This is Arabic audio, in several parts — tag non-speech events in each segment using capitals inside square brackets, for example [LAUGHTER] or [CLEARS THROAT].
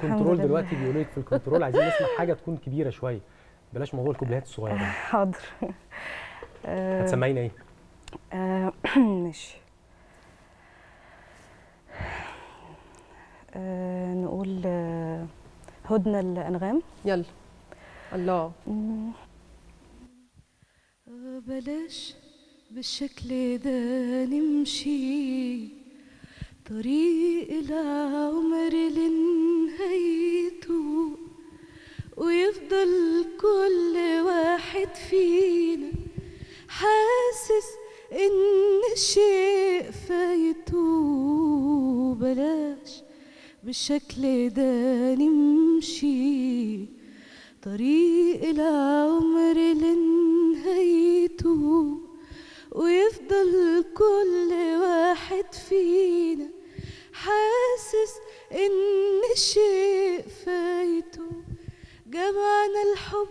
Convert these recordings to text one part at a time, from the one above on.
الكنترول دلوقتي بيقولوا لك في الكنترول عايزين نسمع [LAUGHS] حاجه تكون كبيره شويه بلاش موضوع الكوبليهات الصغيره حاضر [LAUGHS] هتسمعينا ايه؟ آه، [CLEARS THROAT] ماشي آه، نقول آه، هدنة الأنغام يلا الله بلاش بالشكل ده نمشي طريق العمر اللي ويفضل كل واحد فينا حاسس إن شيء فايته بلاش بالشكل ده نمشي طريق العمر اللي انهيته ويفضل كل واحد فينا حاسس إن شيء فايته جمعنا الحب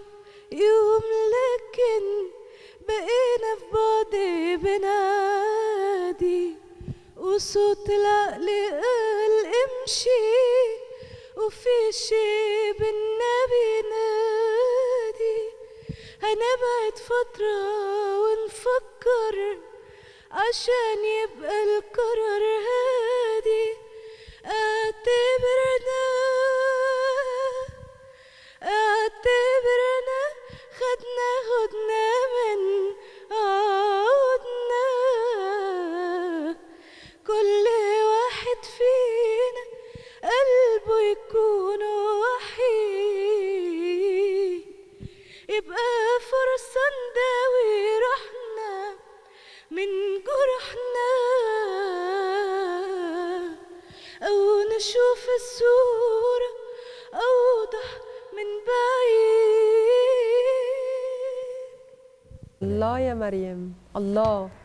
يوم لكن بقينا في بعد بنادي وصوت العقل قال امشي وفي شي بالنبي نادي هنبعد فترة ونفكر عشان يبقى القرار كل واحد فينا قلبه يكون وحيد يبقى فرصة نداوي روحنا من جرحنا أو نشوف الصورة أوضح من بعيد الله يا مريم الله